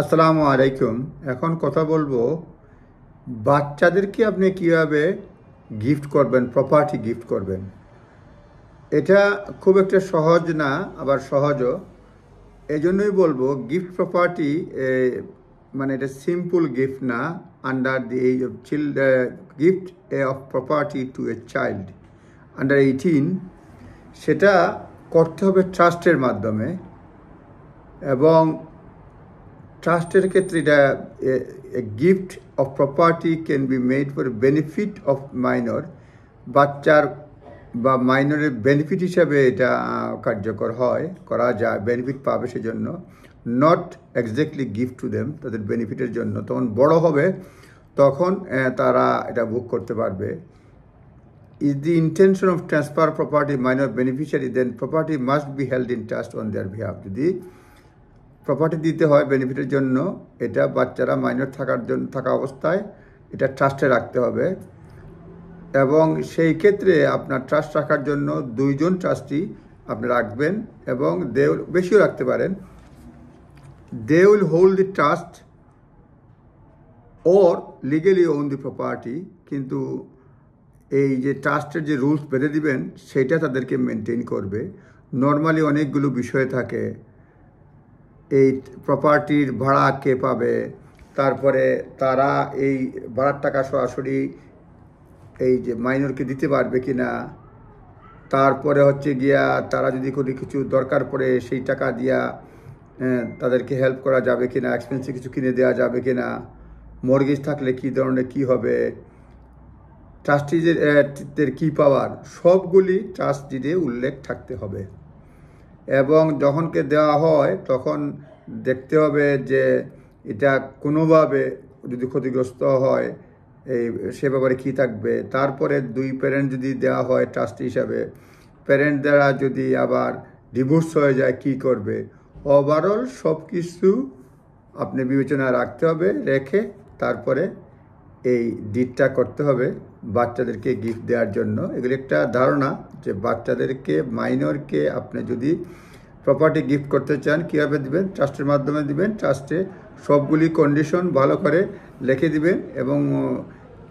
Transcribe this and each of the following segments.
আসসালামু আলাইকুম এখন কথা বলবো বাচ্চাদেরকে আপনি কীভাবে গিফট করবেন প্রপার্টি গিফট করবেন এটা খুব একটা সহজ না আবার সহজও এই জন্যই বলবো গিফট প্রপার্টি মানে এটা সিম্পল গিফট না under the age of child gift a of property to a child under eighteen সেটা করতে হবে ট্রাস্টের মাধ্যমে এবং ট্রাস্টের ক্ষেত্রে এটা a gift of property can be made for benefit of minor বাচ্চার বা মাইনরের বেনিফিট হিসাবে এটা কার্যকর হয় করা যায় বেনিফিট পাবে সেজন্য not exactly gift to them তাদের বেনিফিটের জন্য তখন বড় হবে তখন তারা এটা বুক করতে পারবে is the intention of transfer property minor beneficiary then property must be held in trust on their behalf যদি প্রপার্টি দিতে হয় বেনিফিটের জন্য এটা বাচ্চারা মাইনর থাকার জন্য থাকা অবস্থায় এটা ট্রাস্টে রাখতে হবে এবং সেই ক্ষেত্রে আপনার ট্রাস্ট রাখার জন্য দুইজন ট্রাস্টি আপনি রাখবেন এবং দে বেশিও রাখতে পারেন they will hold the trust or legally own the property কিন্তু এই যে ট্রাস্টের যে রুলস বেঁধে দিবেন সেটা তাদেরকে মেনটেন করবে নর্মালি অনেকগুলো বিষয় থাকে এই প্রপার্টির ভাড়া কে পাবে তারপরে তারা এই ভাড়ার টাকা সরাসরি এই যে মাইনরকে দিতে পারবে কি না তারপরে হচ্ছে গিয়া তারা যদি কোনো কিছু দরকার পড়ে সেই টাকা দিয়া তাদেরকে হেল্প করা যাবে কি না এক্সপেন্সিভ কিছু কিনে দেওয়া যাবে কি না মর্গেজ থাকলে কী ধরনের কি হবে ট্রাস্টিজের কী পাওয়ার সবগুলি ট্রাস্টিডে উল্লেখ থাকতে হবে এবং যখনকে দেওয়া হয় তখন দেখতে হবে যে এটা কোনোভাবে যদি ক্ষতিগ্রস্ত হয় এই সে ব্যাপারে কী থাকবে তারপরে দুই প্যারেন্ট যদি দেওয়া হয় ট্রাস্ট হিসাবে প্যারেন্ট দ্বারা যদি আবার ডিভোর্স হয়ে যায় কি করবে ওভারঅল সব কিছু আপনি বিবেচনা রাখতে হবে রেখে তারপরে এই ডিটটা করতে হবে বাচ্চাদেরকে গিফট দেওয়ার জন্য এগুলি একটা ধারণা যে বাচ্চাদেরকে মাইনরকে আপনি যদি প্রপার্টি গিফট করতে চান কীভাবে দিবেন ট্রাস্টের মাধ্যমে দিবেন ট্রাস্টে সবগুলি কন্ডিশন ভালো করে লিখে দিবেন এবং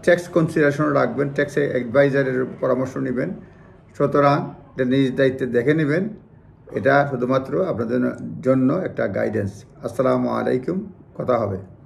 ট্যাক্স uh, কনসিডারেশন রাখবেন ট্যাক্স অ্যাডভাইজারের পরামর্শ নেবেন সুতরাং এটা নিজ দায়িত্বে দেখে নেবেন এটা শুধুমাত্র আপনাদের জন্য একটা গাইডেন্স আসসালামু আলাইকুম কথা হবে